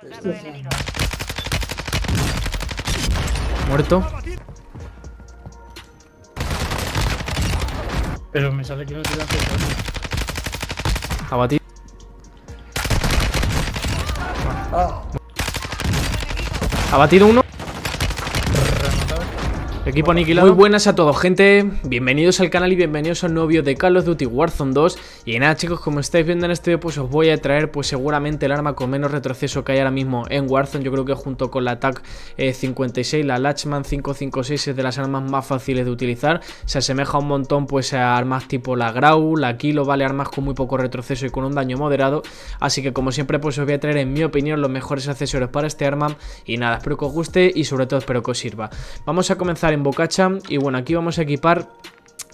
Pues Muerto. Pero me sale que no te da Abatido. Ah. Abatido uno. Equipo aniquilado. Muy buenas a todos, gente. Bienvenidos al canal y bienvenidos a novio de Call of Duty Warzone 2. Y nada, chicos, como estáis viendo en este vídeo, pues os voy a traer, pues seguramente el arma con menos retroceso que hay ahora mismo en Warzone. Yo creo que junto con la TAC 56, eh, la Latchman 556 es de las armas más fáciles de utilizar. Se asemeja un montón, pues, a armas tipo la Grau, la Kilo, vale, armas con muy poco retroceso y con un daño moderado. Así que, como siempre, pues os voy a traer, en mi opinión, los mejores accesorios para este arma. Y nada, espero que os guste y sobre todo espero que os sirva. Vamos a comenzar en en y bueno, aquí vamos a equipar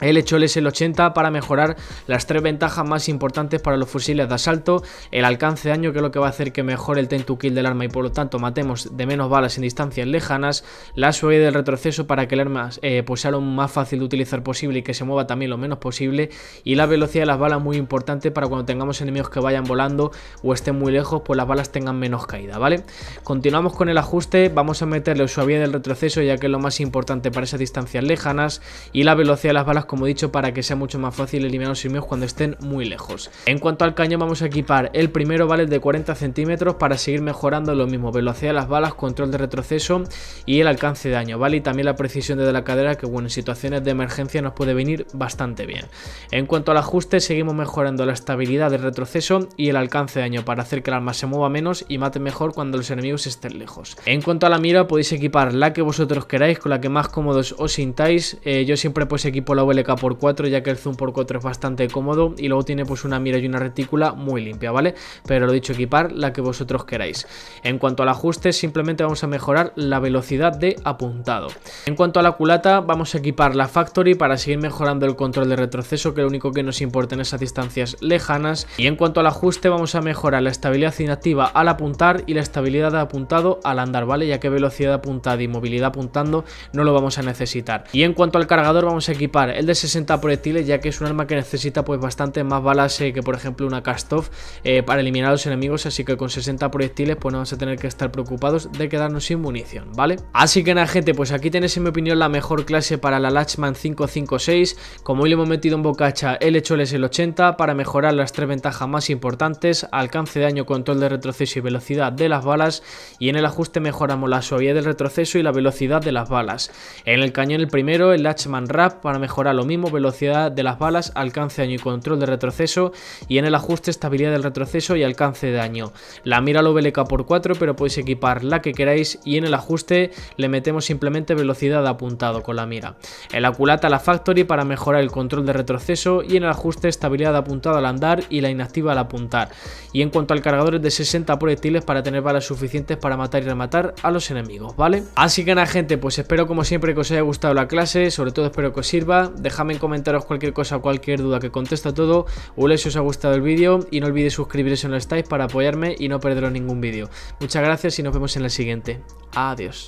el hecho el 80 para mejorar las tres ventajas más importantes para los fusiles de asalto, el alcance de daño que es lo que va a hacer que mejore el ten to kill del arma y por lo tanto matemos de menos balas en distancias lejanas, la suavidad del retroceso para que el arma eh, pues sea lo más fácil de utilizar posible y que se mueva también lo menos posible y la velocidad de las balas muy importante para cuando tengamos enemigos que vayan volando o estén muy lejos pues las balas tengan menos caída, ¿vale? Continuamos con el ajuste, vamos a meterle suavidad del retroceso ya que es lo más importante para esas distancias lejanas y la velocidad de las balas como he dicho, para que sea mucho más fácil eliminar los enemigos cuando estén muy lejos. En cuanto al cañón, vamos a equipar el primero, vale, de 40 centímetros, para seguir mejorando lo mismo, velocidad de las balas, control de retroceso y el alcance de daño, vale, y también la precisión desde la cadera, que bueno, en situaciones de emergencia nos puede venir bastante bien. En cuanto al ajuste, seguimos mejorando la estabilidad de retroceso y el alcance de daño, para hacer que el arma se mueva menos y mate mejor cuando los enemigos estén lejos. En cuanto a la mira, podéis equipar la que vosotros queráis, con la que más cómodos os sintáis, eh, yo siempre pues equipo la LK por 4 ya que el zoom por 4 es bastante cómodo y luego tiene pues una mira y una retícula muy limpia, ¿vale? Pero lo dicho, equipar la que vosotros queráis. En cuanto al ajuste, simplemente vamos a mejorar la velocidad de apuntado. En cuanto a la culata, vamos a equipar la Factory para seguir mejorando el control de retroceso, que lo único que nos importa en esas distancias lejanas. Y en cuanto al ajuste, vamos a mejorar la estabilidad inactiva al apuntar y la estabilidad de apuntado al andar, ¿vale? Ya que velocidad apuntada y movilidad apuntando no lo vamos a necesitar. Y en cuanto al cargador, vamos a equipar el de 60 proyectiles, ya que es un arma que necesita pues bastante más balas eh, que por ejemplo una cast off eh, para eliminar a los enemigos, así que con 60 proyectiles pues no vamos a tener que estar preocupados de quedarnos sin munición, ¿vale? Así que nada gente, pues aquí tenéis en mi opinión la mejor clase para la Latchman 556, como hoy le hemos metido en bocacha el hecho es el 80 para mejorar las tres ventajas más importantes, alcance, de daño, control de retroceso y velocidad de las balas y en el ajuste mejoramos la suavidad del retroceso y la velocidad de las balas. En el cañón el primero, el Latchman Rap para mejorar lo mismo, velocidad de las balas, alcance, daño y control de retroceso y en el ajuste estabilidad del retroceso y alcance de daño. La mira lo veleca por 4 pero podéis equipar la que queráis y en el ajuste le metemos simplemente velocidad de apuntado con la mira. el la culata la factory para mejorar el control de retroceso y en el ajuste estabilidad de apuntado al andar y la inactiva al apuntar. Y en cuanto al cargador es de 60 proyectiles para tener balas suficientes para matar y rematar a los enemigos, ¿vale? Así que nada gente, pues espero como siempre que os haya gustado la clase, sobre todo espero que os sirva. Dejadme en comentarios cualquier cosa, cualquier duda que contesto a todo. Huele si os ha gustado el vídeo y no olvidéis suscribiros si no lo estáis para apoyarme y no perderos ningún vídeo. Muchas gracias y nos vemos en el siguiente. Adiós.